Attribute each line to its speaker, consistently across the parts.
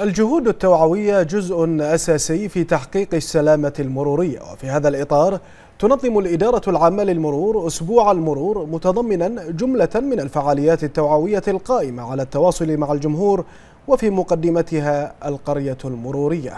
Speaker 1: الجهود التوعوية جزء أساسي في تحقيق السلامة
Speaker 2: المرورية وفي هذا الإطار تنظم الإدارة العامة للمرور أسبوع المرور متضمنا جملة من الفعاليات التوعوية القائمة على التواصل مع الجمهور وفي مقدمتها القرية المرورية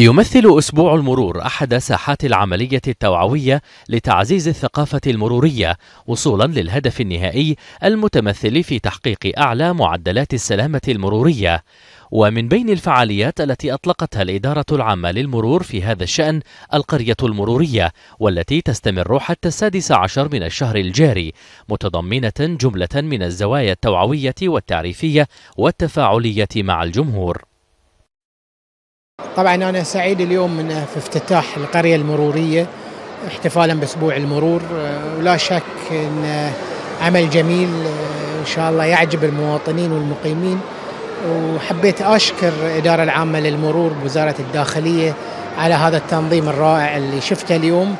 Speaker 3: يمثل أسبوع المرور أحد ساحات العملية التوعوية لتعزيز الثقافة المرورية وصولا للهدف النهائي المتمثل في تحقيق أعلى معدلات السلامة المرورية ومن بين الفعاليات التي أطلقتها الإدارة العامة للمرور في هذا الشأن القرية المرورية والتي تستمر حتى السادس عشر من الشهر الجاري متضمنة جملة من الزوايا التوعوية والتعريفية والتفاعلية مع الجمهور طبعا أنا سعيد اليوم في افتتاح القرية المرورية احتفالا بأسبوع المرور آه، ولا شك أن عمل جميل آه، إن شاء الله يعجب المواطنين والمقيمين وحبيت أشكر الإدارة العامة للمرور بوزارة الداخلية على هذا التنظيم الرائع اللي شفته اليوم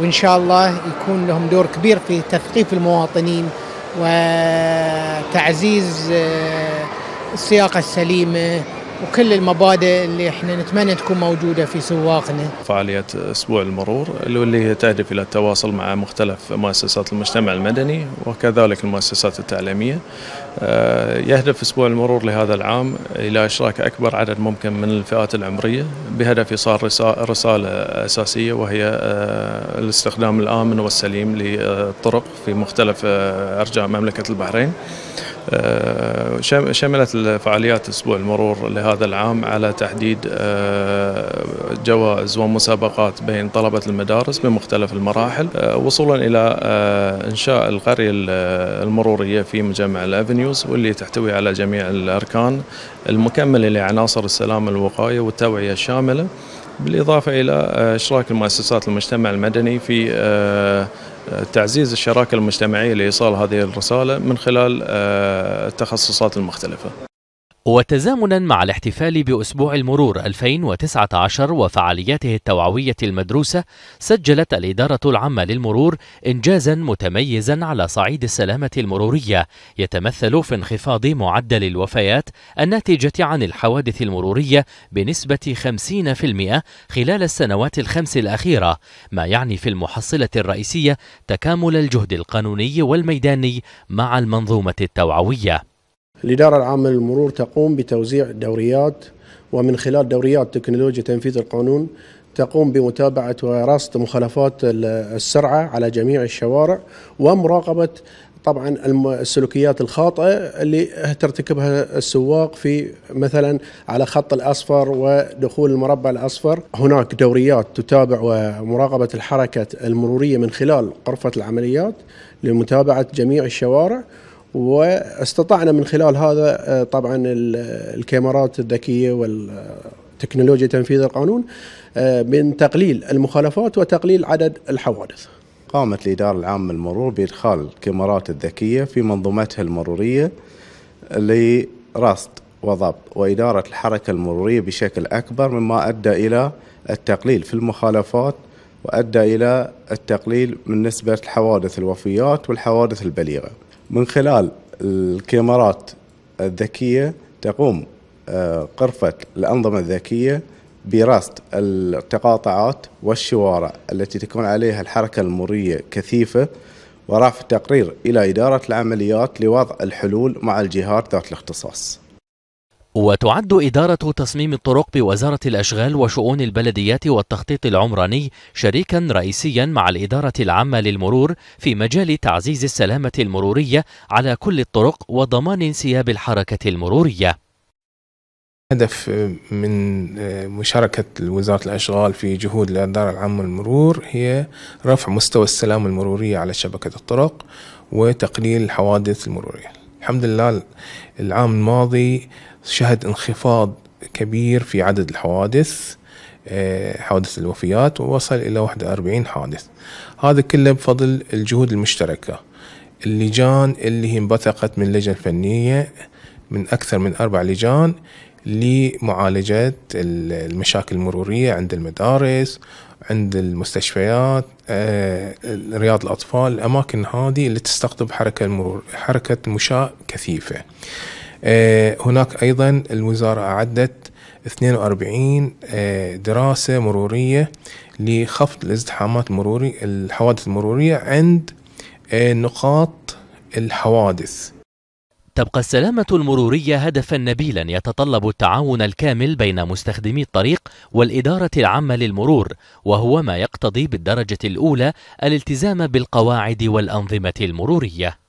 Speaker 3: وإن شاء الله يكون لهم دور كبير في تثقيف المواطنين وتعزيز آه، السياقة السليمة وكل المبادئ اللي احنا نتمنى تكون موجوده في سواقنا.
Speaker 1: فعاليه اسبوع المرور اللي هي تهدف الى التواصل مع مختلف مؤسسات المجتمع المدني وكذلك المؤسسات التعليميه. آه، يهدف اسبوع المرور لهذا العام الى اشراك اكبر عدد ممكن من الفئات العمريه بهدف ايصال رساله اساسيه وهي آه، الاستخدام الامن والسليم للطرق في مختلف آه، ارجاء مملكه البحرين. شملت الفعاليات أسبوع المرور لهذا العام على تحديد آه، جوائز ومسابقات بين طلبة المدارس بمختلف المراحل آه، وصولا إلى آه، إنشاء القرية المرورية في مجمع الأفنيوز واللي تحتوي على جميع الأركان المكملة لعناصر السلامة الوقاية والتوعية الشاملة بالإضافة إلى إشراك المؤسسات المجتمع المدني في تعزيز الشراكة المجتمعية لإيصال هذه الرسالة من خلال آه،
Speaker 3: التخصصات المختلفة وتزامنا مع الاحتفال بأسبوع المرور 2019 وفعالياته التوعوية المدروسة سجلت الإدارة العامة للمرور إنجازا متميزا على صعيد السلامة المرورية يتمثل في انخفاض معدل الوفيات الناتجة عن الحوادث المرورية بنسبة 50% خلال السنوات الخمس الأخيرة ما يعني في المحصلة الرئيسية تكامل الجهد القانوني والميداني مع المنظومة التوعوية
Speaker 2: الإدارة العامة للمرور تقوم بتوزيع دوريات ومن خلال دوريات تكنولوجيا تنفيذ القانون تقوم بمتابعة ورصد مخالفات السرعة على جميع الشوارع ومراقبة طبعا السلوكيات الخاطئة اللي ترتكبها السواق في مثلا على خط الأصفر ودخول المربع الأصفر هناك دوريات تتابع ومراقبة الحركة المرورية من خلال غرفة العمليات لمتابعة جميع الشوارع واستطعنا من خلال هذا آه، طبعا الكاميرات الذكيه والتكنولوجيا تنفيذ القانون آه، من تقليل المخالفات وتقليل عدد الحوادث.
Speaker 4: قامت الإدارة العامة للمرور بإدخال الكاميرات الذكية في منظومتها المرورية لرصد وضبط وإدارة الحركة المرورية بشكل أكبر مما أدى إلى التقليل في المخالفات وأدى إلى التقليل من نسبة الحوادث الوفيات والحوادث البليغة من خلال الكاميرات الذكية تقوم آه، قرفة الأنظمة الذكية برصد التقاطعات والشوارع التي تكون عليها الحركة المرية كثيفة ورفع تقرير إلى إدارة العمليات لوضع الحلول مع الجهات ذات الاختصاص
Speaker 3: وتعد إدارة تصميم الطرق بوزارة الأشغال وشؤون البلديات والتخطيط العمراني شريكا رئيسيا مع الإدارة العامة للمرور في مجال تعزيز السلامة المرورية على كل الطرق وضمان انسياب الحركة المرورية
Speaker 5: هدف من مشاركة وزارة الأشغال في جهود الإدارة العامة للمرور هي رفع مستوى السلامة المرورية على شبكة الطرق وتقليل الحوادث المرورية الحمد لله العام الماضي شهد انخفاض كبير في عدد الحوادث آه، حوادث الوفيات ووصل إلى 41 حادث هذا كله بفضل الجهود المشتركة اللجان اللي هي انبثقت من لجنة فنية من أكثر من أربع لجان لمعالجة المشاكل المرورية عند المدارس عند المستشفيات آه، رياض الأطفال الأماكن هذه اللي تستقطب حركة المرور حركة مشاة كثيفة آه، هناك أيضا الوزارة أعدت 42 آه، دراسة مرورية لخفض الازدحامات المروري الحوادث
Speaker 3: المرورية عند نقاط الحوادث تبقى السلامة المرورية هدفا نبيلا يتطلب التعاون الكامل بين مستخدمي الطريق والإدارة العامة للمرور وهو ما يقتضي بالدرجة الأولى الالتزام بالقواعد والأنظمة المرورية